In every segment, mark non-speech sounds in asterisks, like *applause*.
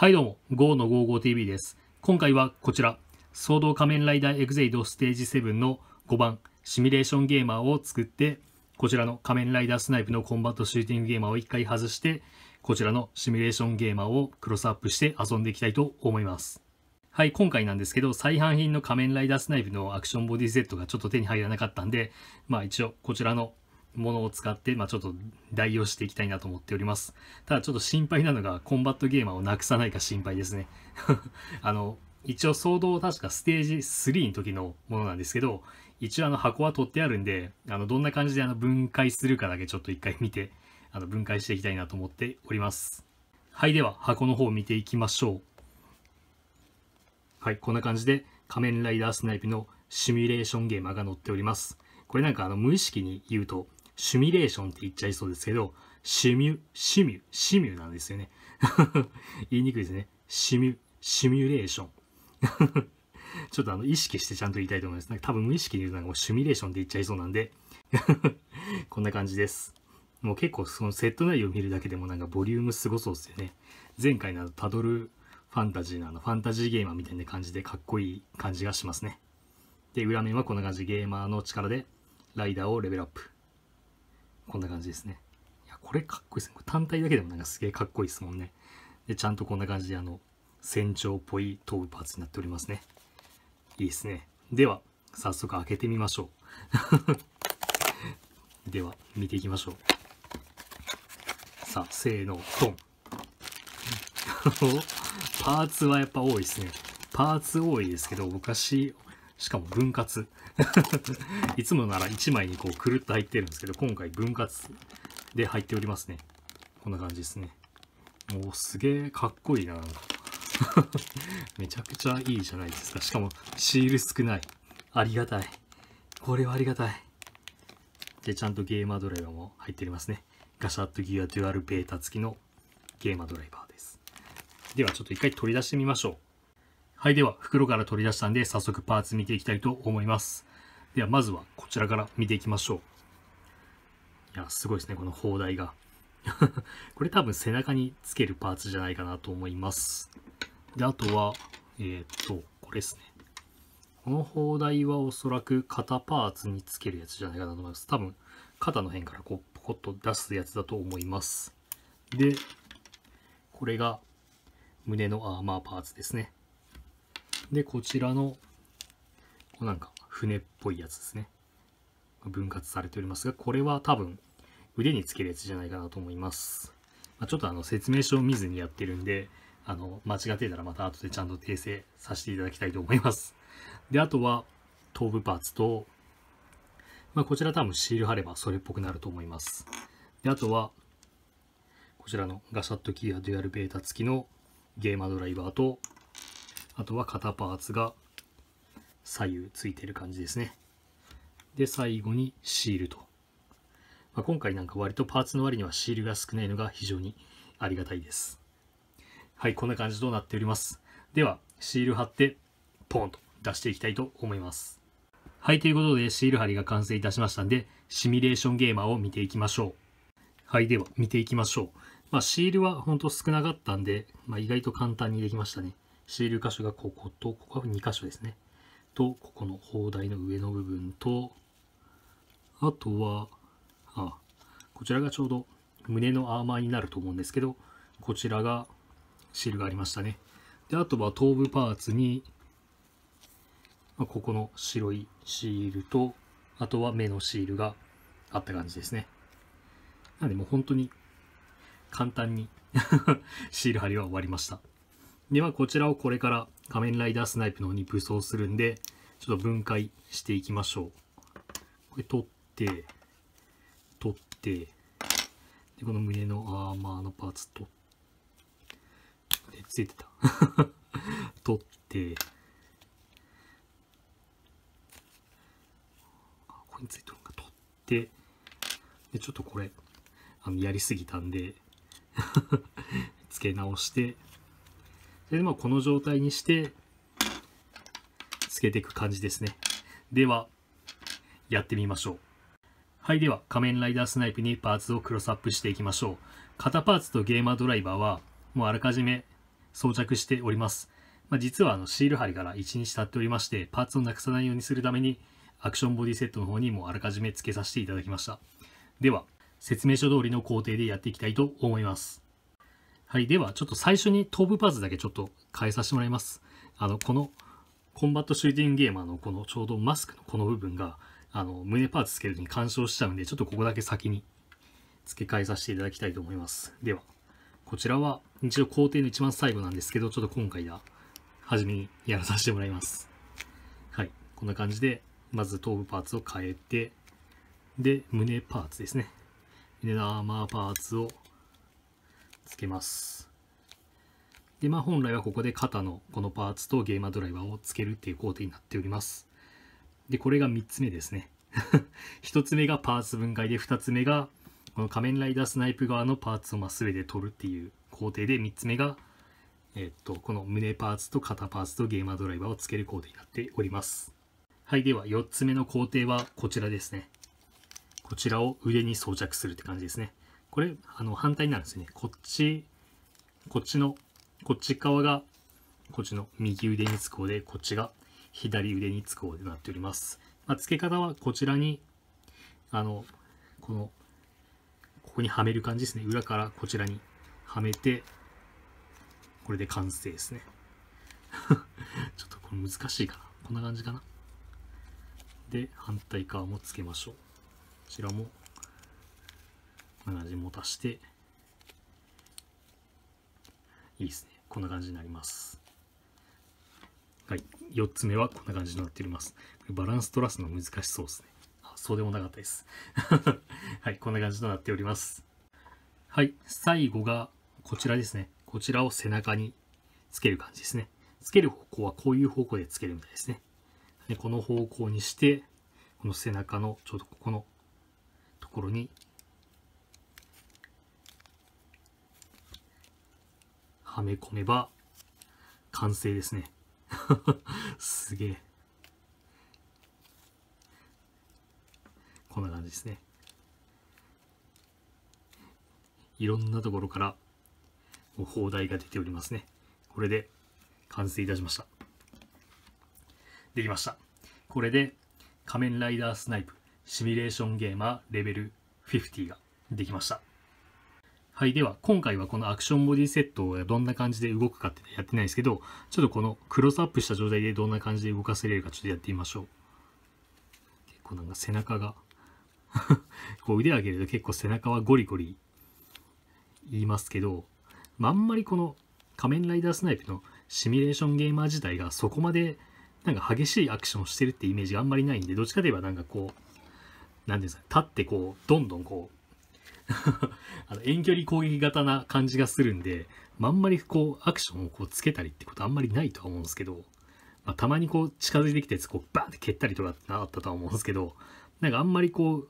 はいどうも、GO の 55TV です。今回はこちら、ソード仮面ライダーエグゼイドステージ7の5番、シミュレーションゲーマーを作って、こちらの仮面ライダースナイプのコンバットシューティングゲーマーを1回外して、こちらのシミュレーションゲーマーをクロスアップして遊んでいきたいと思います。はい、今回なんですけど、再販品の仮面ライダースナイプのアクションボディ Z がちょっと手に入らなかったんで、まあ一応こちらのものを使って、まあ、ちょっと代用していきたいなと思っております。ただちょっと心配なのがコンバットゲーマーをなくさないか心配ですね。*laughs* あの、一応騒動確かステージ3の時のものなんですけど、一応あの箱は取ってあるんで、あの、どんな感じであの分解するかだけちょっと一回見て、あの、分解していきたいなと思っております。はい、では箱の方を見ていきましょう。はい、こんな感じで仮面ライダースナイプのシミュレーションゲーマーが載っております。これなんかあの無意識に言うとシュミレーションって言っちゃいそうですけど、シミュ、シミュ、シミュなんですよね。*laughs* 言いにくいですね。シミュ、シミュレーション。*laughs* ちょっとあの、意識してちゃんと言いたいと思います。なんか多分無意識に言うとなんかもうシミュレーションって言っちゃいそうなんで *laughs* こんな感じです。もう結構そのセット内容を見るだけでもなんかボリュームすごそうですよね。前回のたどるファンタジーのあのファンタジーゲーマーみたいな感じでかっこいい感じがしますね。で、裏面はこんな感じ。ゲーマーの力でライダーをレベルアップ。こんな感じですね。いや、これかっこいいですね。これ単体だけでもなんかすげえかっこいいですもんね。で、ちゃんとこんな感じで、あの、船長っぽい頭部パーツになっておりますね。いいですね。では、早速開けてみましょう。*laughs* では、見ていきましょう。さあ、せーの、ドン。*laughs* パーツはやっぱ多いですね。パーツ多いですけど、昔、しかも分割。*laughs* いつもなら1枚にこうくるっと入ってるんですけど、今回分割で入っておりますね。こんな感じですね。もうすげえかっこいいな、なんか。*laughs* めちゃくちゃいいじゃないですか。しかもシール少ない。ありがたい。これはありがたい。で、ちゃんとゲーマドライバーも入っておりますね。ガシャットギアデュアルベータ付きのゲーマドライバーです。ではちょっと一回取り出してみましょう。はい、では袋から取り出したんで早速パーツ見ていきたいと思います。ではまずはこちらから見ていきましょう。いや、すごいですね、この砲台が。*laughs* これ多分背中につけるパーツじゃないかなと思います。で、あとは、えー、っと、これですね。この砲台はおそらく肩パーツにつけるやつじゃないかなと思います。多分、肩の辺からこう、ポコッと出すやつだと思います。で、これが胸のアーマーパーツですね。で、こちらの、こうなんか船っぽいやつですね。分割されておりますが、これは多分腕につけるやつじゃないかなと思います。まあ、ちょっとあの説明書を見ずにやってるんで、あの、間違ってたらまた後でちゃんと訂正させていただきたいと思います。で、あとは頭部パーツと、まあ、こちら多分シール貼ればそれっぽくなると思います。で、あとは、こちらのガシャットキーやデュアルベータ付きのゲーマードライバーと、あとは肩パーツが左右ついてる感じですね。で、最後にシールと。まあ、今回なんか割とパーツの割にはシールが少ないのが非常にありがたいです。はい、こんな感じとなっております。では、シール貼って、ポンと出していきたいと思います。はい、ということで、シール貼りが完成いたしましたんで、シミュレーションゲーマーを見ていきましょう。はい、では、見ていきましょう。まあ、シールはほんと少なかったんで、まあ、意外と簡単にできましたね。シール箇所がこことここは2箇所ですねとここの砲台の上の部分とあとはあこちらがちょうど胸のアーマーになると思うんですけどこちらがシールがありましたねであとは頭部パーツに、まあ、ここの白いシールとあとは目のシールがあった感じですねなのでもう本当に簡単に *laughs* シール貼りは終わりましたで、はこちらをこれから仮面ライダースナイプの方に武装するんで、ちょっと分解していきましょう。これ取って、取って、でこの胸のアーマーのパーツ取って、ついてた。*laughs* 取って、ここについてるのか、取って、でちょっとこれ、あのやりすぎたんで付 *laughs* け直して、で、まあ、この状態にして、つけていく感じですね。では、やってみましょう。はい、では、仮面ライダースナイプにパーツをクロスアップしていきましょう。肩パーツとゲーマードライバーは、もうあらかじめ装着しております。まあ、実はあのシール貼りから1日経っておりまして、パーツをなくさないようにするために、アクションボディセットの方にもあらかじめ付けさせていただきました。では、説明書通りの工程でやっていきたいと思います。はい、ではちょっと最初に頭部パーツだけちょっと変えさせてもらいます。あの、このコンバットシューティングゲーマーのこのちょうどマスクのこの部分が、あの、胸パーツつけるに干渉しちゃうんで、ちょっとここだけ先に付け替えさせていただきたいと思います。では、こちらは一応工程の一番最後なんですけど、ちょっと今回は初めにやらさせてもらいます。はい、こんな感じで、まず頭部パーツを変えて、で、胸パーツですね。胸のアーマーパーツをつけますでまあ本来はここで肩のこのパーツとゲーマードライバーをつけるっていう工程になっておりますでこれが3つ目ですね1 *laughs* つ目がパーツ分解で2つ目がこの仮面ライダースナイプ側のパーツをまっす取るっていう工程で3つ目がえっとこの胸パーツと肩パーツとゲーマードライバーをつける工程になっておりますはいでは4つ目の工程はこちらですねこちらを腕に装着するって感じですねこれあの反対になるんですねこっちこっちのこっち側がこっちの右腕につく方でこっちが左腕につく方でなっております、まあ、付け方はこちらにあのこのここにはめる感じですね裏からこちらにはめてこれで完成ですね *laughs* ちょっとこれ難しいかなこんな感じかなで反対側もつけましょうこちらもな感じも足していいですねこんな感じになりますはい4つ目はこんな感じになっておりますバランストラスの難しそうですねあそうでもなかったです *laughs* はいこんな感じとなっておりますはい最後がこちらですねこちらを背中につける感じですねつける方向はこういう方向でつけるみたいですねでこの方向にしてこの背中のちょうどここのところにはめ込めば完成ですね *laughs* すげえこんな感じですねいろんなところから砲台が出ておりますねこれで完成いたしましたできましたこれで仮面ライダースナイプシミュレーションゲーマーレベル50ができましたはい。では、今回はこのアクションボディセットがどんな感じで動くかってやってないですけど、ちょっとこのクロスアップした状態でどんな感じで動かせれるかちょっとやってみましょう。結構なんか背中が *laughs* こう腕上げると結構背中はゴリゴリ言いますけど、まあ、んまりこの仮面ライダースナイプのシミュレーションゲーマー自体がそこまでなんか激しいアクションをしてるってイメージがあんまりないんで、どっちかといえばなんかこう、何ですか、立ってこう、どんどんこう、*laughs* あの遠距離攻撃型な感じがするんで、まあ、んまりこうアクションをこうつけたりってことあんまりないとは思うんですけど、まあ、たまにこう近づいてきたやつこうバーンって蹴ったりとかってなかったとは思うんですけどなんかあんまりこう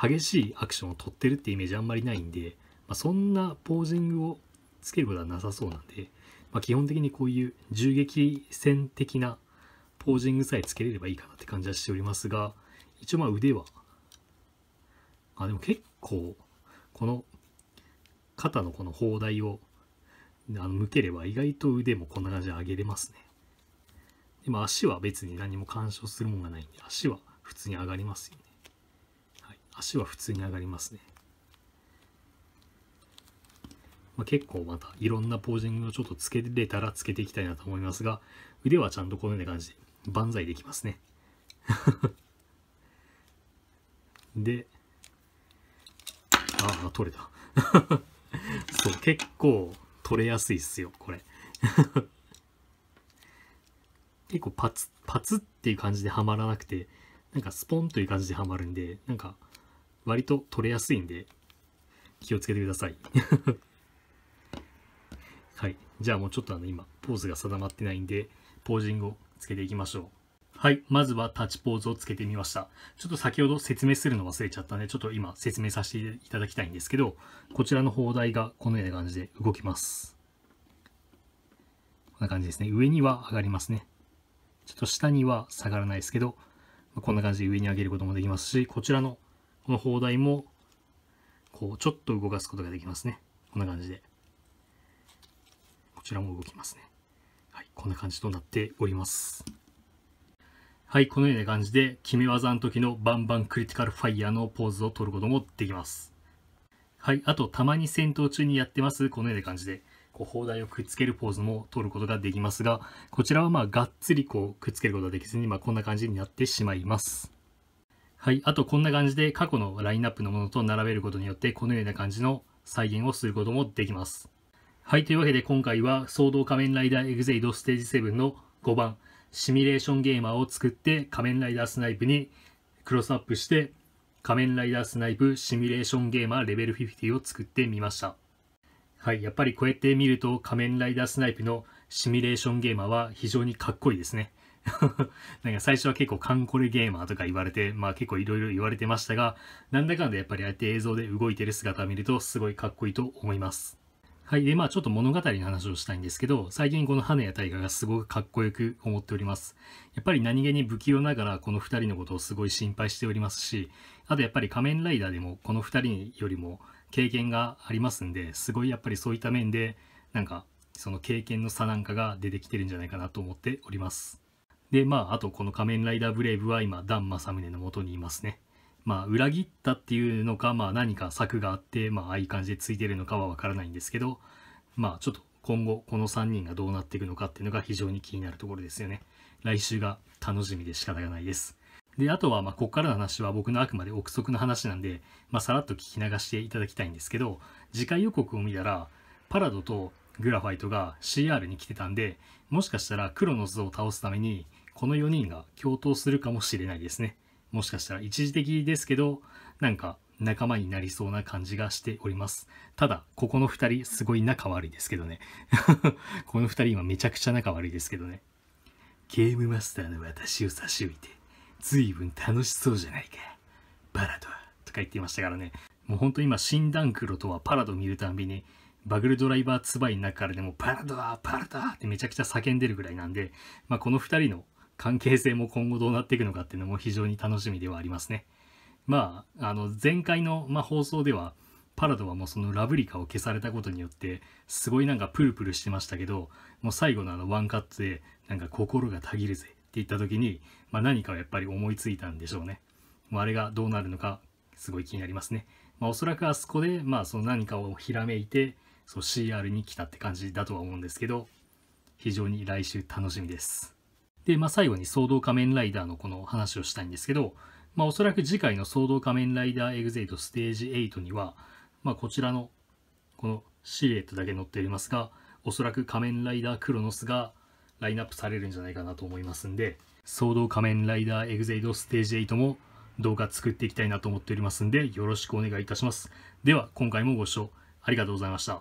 激しいアクションを取ってるってイメージあんまりないんで、まあ、そんなポージングをつけることはなさそうなんで、まあ、基本的にこういう銃撃戦的なポージングさえつけれればいいかなって感じはしておりますが一応まあ腕はあでも結構この肩のこの砲台をあの向ければ意外と腕もこんな感じで上げれますね。でも足は別に何も干渉するものがないんで、足は普通に上がりますよね。はい、足は普通に上がりますね。まあ、結構またいろんなポージングをちょっとつけれたらつけていきたいなと思いますが、腕はちゃんとこのような感じで万歳できますね。*laughs* で、ああ、取れた。*laughs* そう、結構取れやすいっすよ、これ。*laughs* 結構パツ、パツっていう感じではまらなくて、なんかスポンという感じではまるんで、なんか割と取れやすいんで、気をつけてください。*laughs* はい。じゃあもうちょっとあの今、ポーズが定まってないんで、ポージングをつけていきましょう。はい。まずはタッチポーズをつけてみました。ちょっと先ほど説明するの忘れちゃったんで、ちょっと今説明させていただきたいんですけど、こちらの砲台がこのような感じで動きます。こんな感じですね。上には上がりますね。ちょっと下には下がらないですけど、こんな感じで上に上げることもできますし、こちらのこの砲台も、こう、ちょっと動かすことができますね。こんな感じで。こちらも動きますね。はい、こんな感じとなっております。はい、このような感じで決め技の時のバンバンクリティカルファイヤーのポーズを取ることもできます。はい、あとたまに戦闘中にやってますこのような感じでこう砲台をくっつけるポーズも取ることができますがこちらはまあがっつりこうくっつけることができずにまあこんな感じになってしまいます。はい、あとこんな感じで過去のラインナップのものと並べることによってこのような感じの再現をすることもできます。はい、というわけで今回は「総動仮面ライダーエグゼイドステージ7」の5番シミュレーションゲーマーを作って仮面ライダースナイプにクロスアップして仮面ライダースナイプシミュレーションゲーマーレベル50を作ってみました。はい、やっぱりこうやって見ると仮面ライダースナイプのシミュレーションゲーマーは非常にかっこいいですね。*laughs* なんか最初は結構カンコレゲーマーとか言われて、まあ結構いろいろ言われてましたが、なんだかんだやっぱりああやって映像で動いてる姿を見るとすごいかっこいいと思います。はい。で、まあちょっと物語の話をしたいんですけど、最近この根谷大河がすごくかっこよく思っております。やっぱり何気に不器用ながらこの2人のことをすごい心配しておりますし、あとやっぱり仮面ライダーでもこの2人よりも経験がありますんで、すごいやっぱりそういった面で、なんかその経験の差なんかが出てきてるんじゃないかなと思っております。で、まああとこの仮面ライダーブレイブは今、ダン・マサムネの元にいますね。まあ、裏切ったっていうのか、まあ、何か策があって、まあ、ああいう感じでついてるのかはわからないんですけど、まあ、ちょっと今後この3人がどうなっていくのかっていうのが非常に気になるところですよね。来週が楽しみで仕方がないです。で、あとは、まあ、ここからの話は僕のあくまで憶測の話なんで、まあ、さらっと聞き流していただきたいんですけど、次回予告を見たら、パラドとグラファイトが CR に来てたんで、もしかしたら黒の図を倒すために、この4人が共闘するかもしれないですね。もしかしたら一時的ですけど、なんか仲間になりそうな感じがしております。ただ、ここの二人、すごい仲悪いですけどね。*laughs* この二人今めちゃくちゃ仲悪いですけどね。ゲームマスターの私を差し置いて、随分楽しそうじゃないか。パラドとか言っていましたからね。もうほんと今、新ダンクロとはパラド見るたんびに、バグルドライバーツバイの中からでもパラドはパラドアってめちゃくちゃ叫んでるぐらいなんで、まあ、この二人の関係性も今後どうなっていくのかっていうのも非常に楽しみではありますね。まあ、あの前回の、まあ、放送ではパラドはもうそのラブリカを消されたことによってすごいなんかプルプルしてましたけどもう最後のあのワンカットでなんか心がたぎるぜって言った時に、まあ、何かをやっぱり思いついたんでしょうね。まあ、あれがどうなるのかすごい気になりますね。まあ、おそらくあそこで、まあ、その何かをひらめいてそう CR に来たって感じだとは思うんですけど非常に来週楽しみです。で、まあ、最後に総動仮面ライダーのこの話をしたいんですけど、まあ、おそらく次回の総動仮面ライダーエグゼイトステージ8には、まあ、こちらのこのシルエットだけ載っておりますが、おそらく仮面ライダークロノスがラインナップされるんじゃないかなと思いますんで、総動仮面ライダーエグゼイドステージ8も動画作っていきたいなと思っておりますんで、よろしくお願いいたします。では、今回もご視聴ありがとうございました。